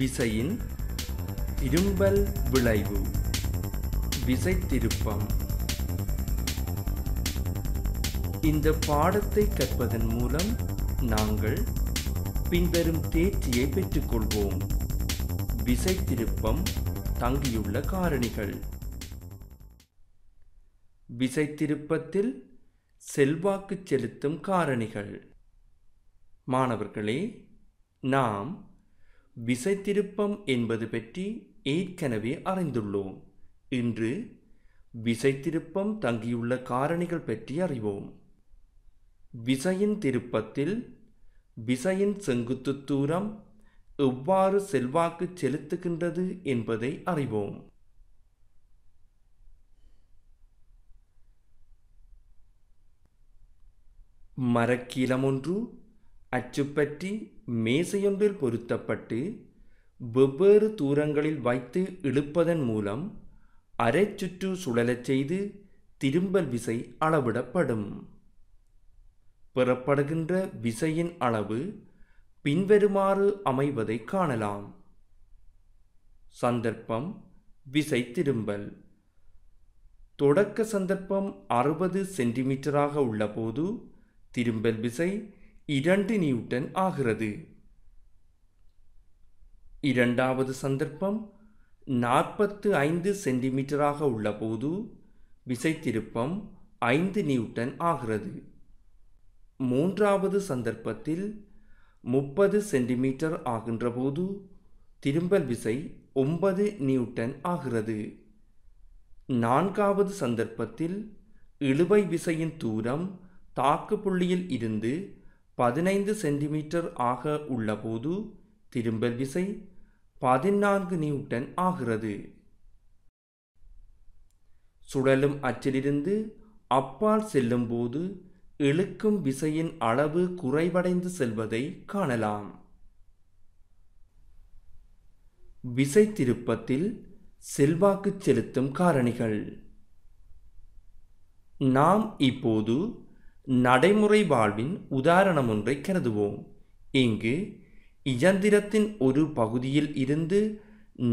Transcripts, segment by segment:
விசையின் இரும்பல் விளைவு விசைத்திருப்பம் இந்த பாடத்தை கற்பதன் மூலம் நாங்கள் பின்வரும் தேர்ச்சியை பெற்றுக்கொள்வோம் விசைத்திருப்பம் தங்கியுள்ள காரணிகள் விசைத்திருப்பத்தில் செல்வாக்கு செலுத்தும் காரணிகள் மாணவர்களே நாம் விசைத்திருப்பம் என்பது பற்றி ஏற்கனவே அறிந்துள்ளோம் இன்று விசைத்திருப்பம் தங்கியுள்ள காரணிகள் பற்றி அறிவோம் விசையின் திருப்பத்தில் விசையின் செங்குத்து தூரம் எவ்வாறு செல்வாக்கு செலுத்துகின்றது என்பதை அறிவோம் மரக்கீலமொன்று ஒன்று அச்சுப்பற்றி மேசையொன்றில் பொருத்தப்பட்டு வெவ்வேறு தூரங்களில் வைத்து இழுப்பதன் மூலம் அரை சுற்று சுழலச் செய்து திரும்பல் விசை அளவிடப்படும் பெறப்படுகின்ற விசையின் அளவு பின்வருமாறு அமைவதை காணலாம் சந்தர்ப்பம் விசை திரும்பல் தொடக்க சந்தர்ப்பம் அறுபது சென்டிமீட்டராக உள்ளபோது திரும்பல் விசை இரண்டு நியூட்டன் ஆகிறது இரண்டாவது சந்தர்ப்பம் நாற்பத்து ஐந்து சென்டிமீட்டராக உள்ளபோது விசைத்திருப்பம் ஐந்து நியூட்டன் ஆகிறது மூன்றாவது சந்தர்ப்பத்தில் முப்பது சென்டிமீட்டர் ஆகின்றபோது திரும்பல் விசை ஒன்பது நியூட்டன் ஆகிறது நான்காவது சந்தர்ப்பத்தில் இழுவை விசையின் தூரம் தாக்கு புள்ளியில் இருந்து பதினைந்து சென்டிமீட்டர் ஆக உள்ளபோது திரும்பல் விசை பதினான்கு நியூட்டன் ஆகிறது சுழலும் அச்சிலிருந்து அப்பால் செல்லும்போது இழுக்கும் விசையின் அளவு குறைவடைந்து செல்வதை காணலாம் விசை திருப்பத்தில் செல்வாக்கு செலுத்தும் காரணிகள் நாம் இப்போது நடைமுறை வாழ்வின் உதாரணம் ஒன்றை கருதுவோம் இங்கு இயந்திரத்தின் ஒரு பகுதியில் இருந்து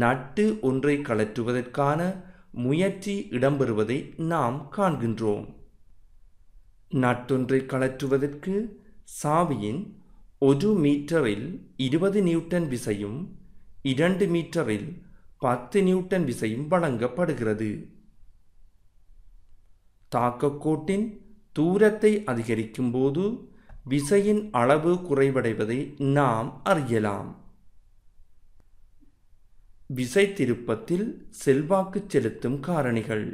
நட்டு ஒன்றை கலற்றுவதற்கான முயற்சி இடம்பெறுவதை நாம் காண்கின்றோம் நட்டொன்றை கலற்றுவதற்கு சாவியின் ஒரு மீட்டரில் இருபது நியூட்டன் விசையும் இரண்டு மீட்டரில் பத்து நியூட்டன் விசையும் வழங்கப்படுகிறது தாக்கக்கோட்டின் தூரத்தை அதிகரிக்கும் போது விசையின் அளவு குறைவடைவதை நாம் அறியலாம் விசை திருப்பத்தில் செல்வாக்கு செலுத்தும் காரணிகள்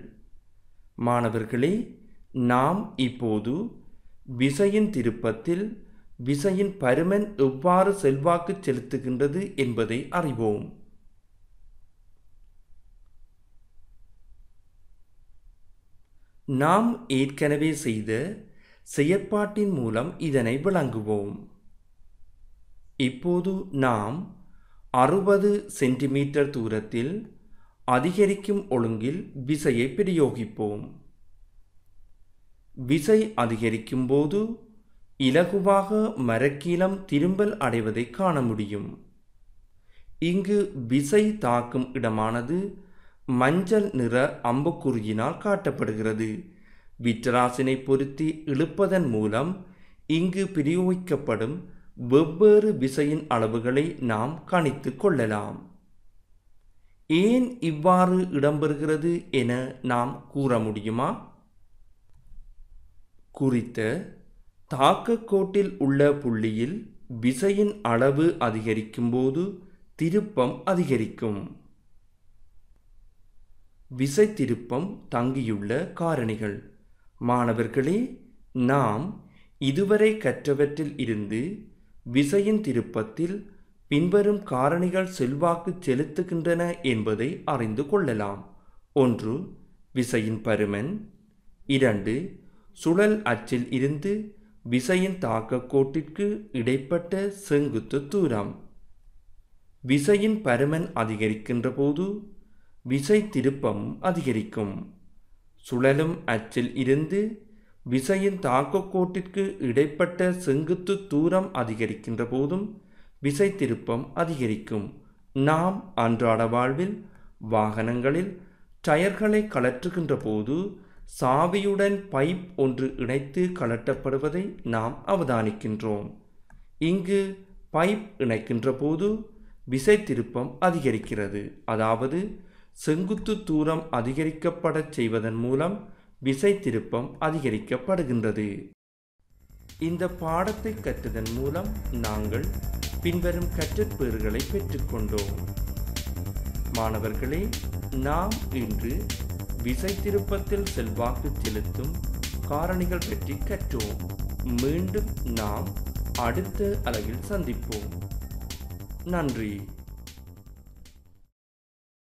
மாணவர்களே நாம் இப்போது விசையின் திருப்பத்தில் விசையின் பருமன் எவ்வாறு செல்வாக்கு செலுத்துகின்றது என்பதை அறிவோம் நாம் ஏற்கனவே செய்த செயற்பாட்டின் மூலம் இதனை விளங்குவோம் இப்போது நாம் அறுபது சென்டிமீட்டர் தூரத்தில் அதிகரிக்கும் ஒழுங்கில் விசையை பிரயோகிப்போம் விசை அதிகரிக்கும் போது இலகுவாக மரக்கீலம் திரும்பல் அடைவதை காண முடியும் இங்கு விசை தாக்கும் இடமானது மஞ்சள் நிற அம்புக்குறியினால் காட்டப்படுகிறது விட்டராசினை பொருத்தி இழுப்பதன் மூலம் இங்கு பிரயோகிக்கப்படும் வெவ்வேறு விசையின் அளவுகளை நாம் கணித்து கொள்ளலாம் ஏன் இவ்வாறு இடம்பெறுகிறது என நாம் கூற முடியுமா குறித்த தாக்கக்கோட்டில் உள்ள புள்ளியில் விசையின் அளவு அதிகரிக்கும்போது திருப்பம் அதிகரிக்கும் விசை திருப்பம் தங்கியுள்ள காரணிகள் மாணவர்களே நாம் இதுவரை கற்றவற்றில் இருந்து விசையின் திருப்பத்தில் பின்வரும் காரணிகள் செல்வாக்கு செலுத்துகின்றன என்பதை அறிந்து கொள்ளலாம் ஒன்று விசையின் பருமன் இரண்டு சுழல் அச்சில் இருந்து விசையின் கோட்டிற்கு இடைப்பட்ட செங்குத்து தூரம் விசையின் பருமன் அதிகரிக்கின்ற போது விசை திருப்பம் அதிகரிக்கும் சுழலும் அச்சில் இருந்து விசையின் தாக்கக்கோட்டிற்கு இடைப்பட்ட செங்குத்து தூரம் அதிகரிக்கின்ற போதும் விசை திருப்பம் அதிகரிக்கும் நாம் அன்றாட வாழ்வில் வாகனங்களில் டயர்களை கலற்றுகின்ற போது சாவியுடன் பைப் ஒன்று இணைத்து கலட்டப்படுவதை நாம் அவதானிக்கின்றோம் இங்கு பைப் இணைக்கின்ற போது விசை திருப்பம் அதிகரிக்கிறது அதாவது செங்குத்து தூரம் அதிகரிக்கப்படச் செய்வதன் மூலம் விசை திருப்பம் அதிகரிக்கப்படுகின்றது இந்த பாடத்தை கற்றதன் மூலம் நாங்கள் பின்வரும் கற்றற்பேறுகளை பெற்றுக்கொண்டோம் மாணவர்களே நாம் இன்று விசை திருப்பத்தில் செல்வாக்கு செலுத்தும் காரணிகள் பற்றி கற்றோம் மீண்டும் நாம் அடுத்த அளவில் சந்திப்போம் நன்றி